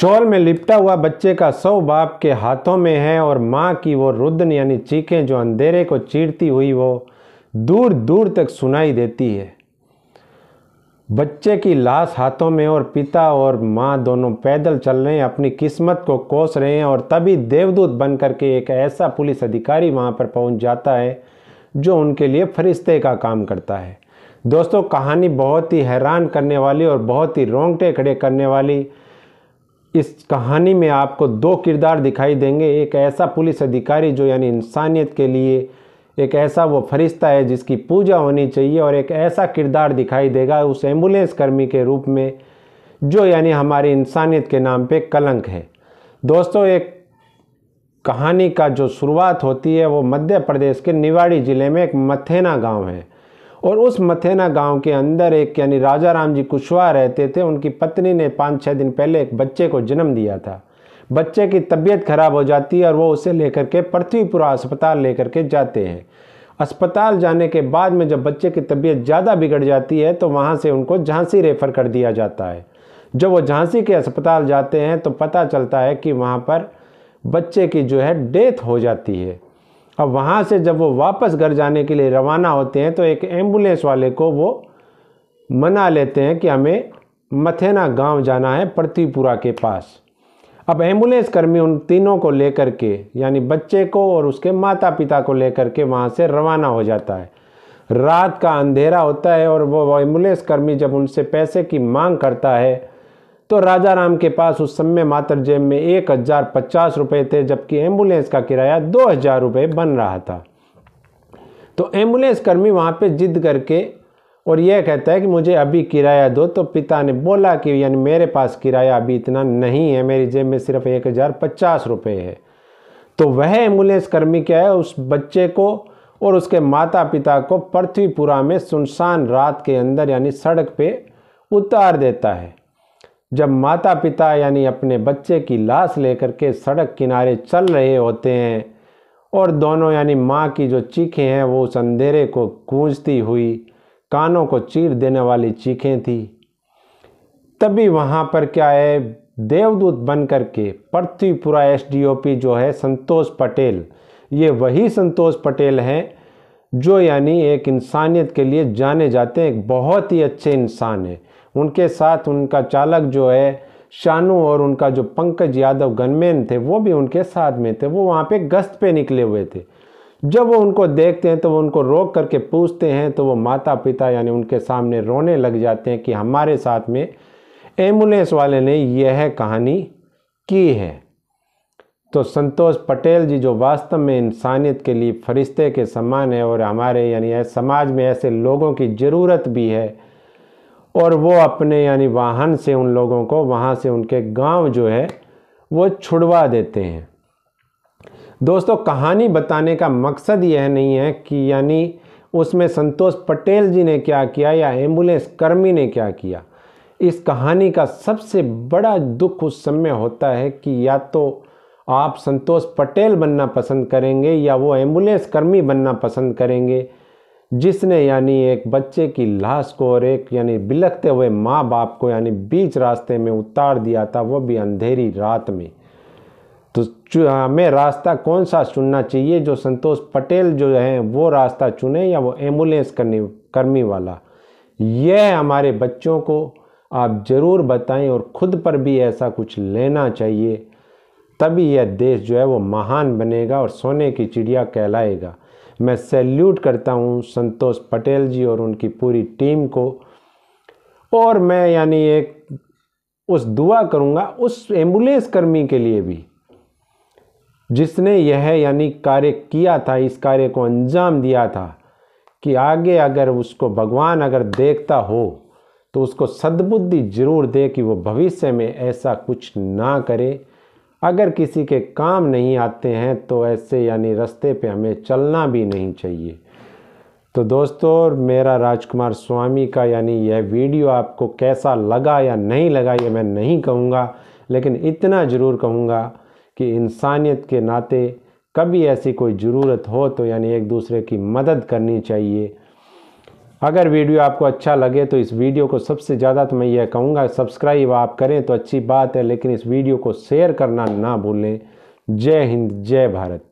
shawl में लिपटा हुआ बच्चे का सौ बाप के हाथों में है और माँ की वो रुद्न यानी चीखें जो अंधेरे को चीरती हुई वो दूर दूर तक सुनाई देती है बच्चे की लाश हाथों में और पिता और माँ दोनों पैदल चल रहे हैं अपनी किस्मत को कोस रहे हैं और तभी देवदूत बन करके एक ऐसा पुलिस अधिकारी वहाँ पर पहुँच जाता है जो उनके लिए फरिश्ते का काम करता है दोस्तों कहानी बहुत ही हैरान करने वाली और बहुत ही रोंगटे खड़े करने वाली इस कहानी में आपको दो किरदार दिखाई देंगे एक ऐसा पुलिस अधिकारी जो यानी इंसानियत के लिए एक ऐसा वो फरिश्ता है जिसकी पूजा होनी चाहिए और एक ऐसा किरदार दिखाई देगा उस एम्बुलेंस कर्मी के रूप में जो यानी हमारी इंसानियत के नाम पे कलंक है दोस्तों एक कहानी का जो शुरुआत होती है वो मध्य प्रदेश के निवाड़ी ज़िले में एक मथेना गांव है और उस मथेना गांव के अंदर एक यानी राजा राम जी कुशवाहा रहते थे उनकी पत्नी ने पाँच छः दिन पहले एक बच्चे को जन्म दिया था बच्चे की तबीयत खराब हो जाती है और वो उसे लेकर के पृथ्वीपुरा अस्पताल लेकर के जाते हैं अस्पताल जाने के बाद में जब बच्चे की तबीयत ज़्यादा बिगड़ जाती है तो वहाँ से उनको झांसी रेफ़र कर दिया जाता है जब वो झांसी के अस्पताल जाते हैं तो पता चलता है कि वहाँ पर बच्चे की जो है डेथ हो जाती है अब वहाँ से जब वो वापस घर जाने के लिए रवाना होते हैं तो एक एम्बुलेंस वाले को वो मना लेते हैं कि हमें मथेना गांव जाना है प्रतिपुरा के पास अब एम्बुलेंस कर्मी उन तीनों को लेकर के यानी बच्चे को और उसके माता पिता को लेकर के वहाँ से रवाना हो जाता है रात का अंधेरा होता है और वो एम्बुलेंस कर्मी जब उनसे पैसे की मांग करता है तो राजा राम के पास उस समय मातर जेब में एक हज़ार पचास रुपये थे जबकि एम्बुलेंस का किराया दो हज़ार रुपये बन रहा था तो एम्बुलेंस कर्मी वहाँ पे जिद करके और यह कहता है कि मुझे अभी किराया दो तो पिता ने बोला कि यानी मेरे पास किराया अभी इतना नहीं है मेरी जेब में सिर्फ एक हज़ार पचास रुपये है तो वह एम्बुलेंस कर्मी क्या है उस बच्चे को और उसके माता पिता को पृथ्वीपुरा में सुनसान रात के अंदर यानी सड़क पे उतार देता है जब माता पिता यानी अपने बच्चे की लाश लेकर के सड़क किनारे चल रहे होते हैं और दोनों यानी माँ की जो चीखें हैं वो उस अंधेरे को गूंजती हुई कानों को चीर देने वाली चीखें थी तभी वहाँ पर क्या है देवदूत बन करके पृथ्वीपुरा एस जो है संतोष पटेल ये वही संतोष पटेल हैं जो यानी एक इंसानियत के लिए जाने जाते हैं एक बहुत ही अच्छे इंसान हैं उनके साथ उनका चालक जो है शानू और उनका जो पंकज यादव गनमैन थे वो भी उनके साथ में थे वो वहाँ पे गश्त पे निकले हुए थे जब वो उनको देखते हैं तो वो उनको रोक करके पूछते हैं तो वो माता पिता यानी उनके सामने रोने लग जाते हैं कि हमारे साथ में एम्बुलेंस वाले ने यह कहानी की है तो संतोष पटेल जी जो वास्तव में इंसानियत के लिए फरिश्ते के समान है और हमारे यानी समाज में ऐसे लोगों की ज़रूरत भी है और वो अपने यानी वाहन से उन लोगों को वहाँ से उनके गांव जो है वो छुड़वा देते हैं दोस्तों कहानी बताने का मकसद यह नहीं है कि यानी उसमें संतोष पटेल जी ने क्या किया या एम्बुलेंस कर्मी ने क्या किया इस कहानी का सबसे बड़ा दुख उस समय होता है कि या तो आप संतोष पटेल बनना पसंद करेंगे या वो एम्बुलेंस कर्मी बनना पसंद करेंगे जिसने यानी एक बच्चे की लाश को और एक यानी बिलखते हुए माँ बाप को यानी बीच रास्ते में उतार दिया था वो भी अंधेरी रात में तो हमें रास्ता कौन सा चुनना चाहिए जो संतोष पटेल जो हैं वो रास्ता चुने या वो एम्बुलेंस करने कर्मी वाला यह हमारे बच्चों को आप ज़रूर बताएं और खुद पर भी ऐसा कुछ लेना चाहिए तभी यह देश जो है वो महान बनेगा और सोने की चिड़िया कहलाएगा मैं सैल्यूट करता हूँ संतोष पटेल जी और उनकी पूरी टीम को और मैं यानी एक उस दुआ करूँगा उस एम्बुलेंस कर्मी के लिए भी जिसने यह यानी कार्य किया था इस कार्य को अंजाम दिया था कि आगे अगर उसको भगवान अगर देखता हो तो उसको सद्बुद्धि जरूर दे कि वो भविष्य में ऐसा कुछ ना करे अगर किसी के काम नहीं आते हैं तो ऐसे यानी रास्ते पे हमें चलना भी नहीं चाहिए तो दोस्तों मेरा राजकुमार स्वामी का यानी यह वीडियो आपको कैसा लगा या नहीं लगा ये मैं नहीं कहूँगा लेकिन इतना ज़रूर कहूँगा कि इंसानियत के नाते कभी ऐसी कोई ज़रूरत हो तो यानी एक दूसरे की मदद करनी चाहिए अगर वीडियो आपको अच्छा लगे तो इस वीडियो को सबसे ज़्यादा तो मैं यह कहूँगा सब्सक्राइब आप करें तो अच्छी बात है लेकिन इस वीडियो को शेयर करना ना भूलें जय हिंद जय भारत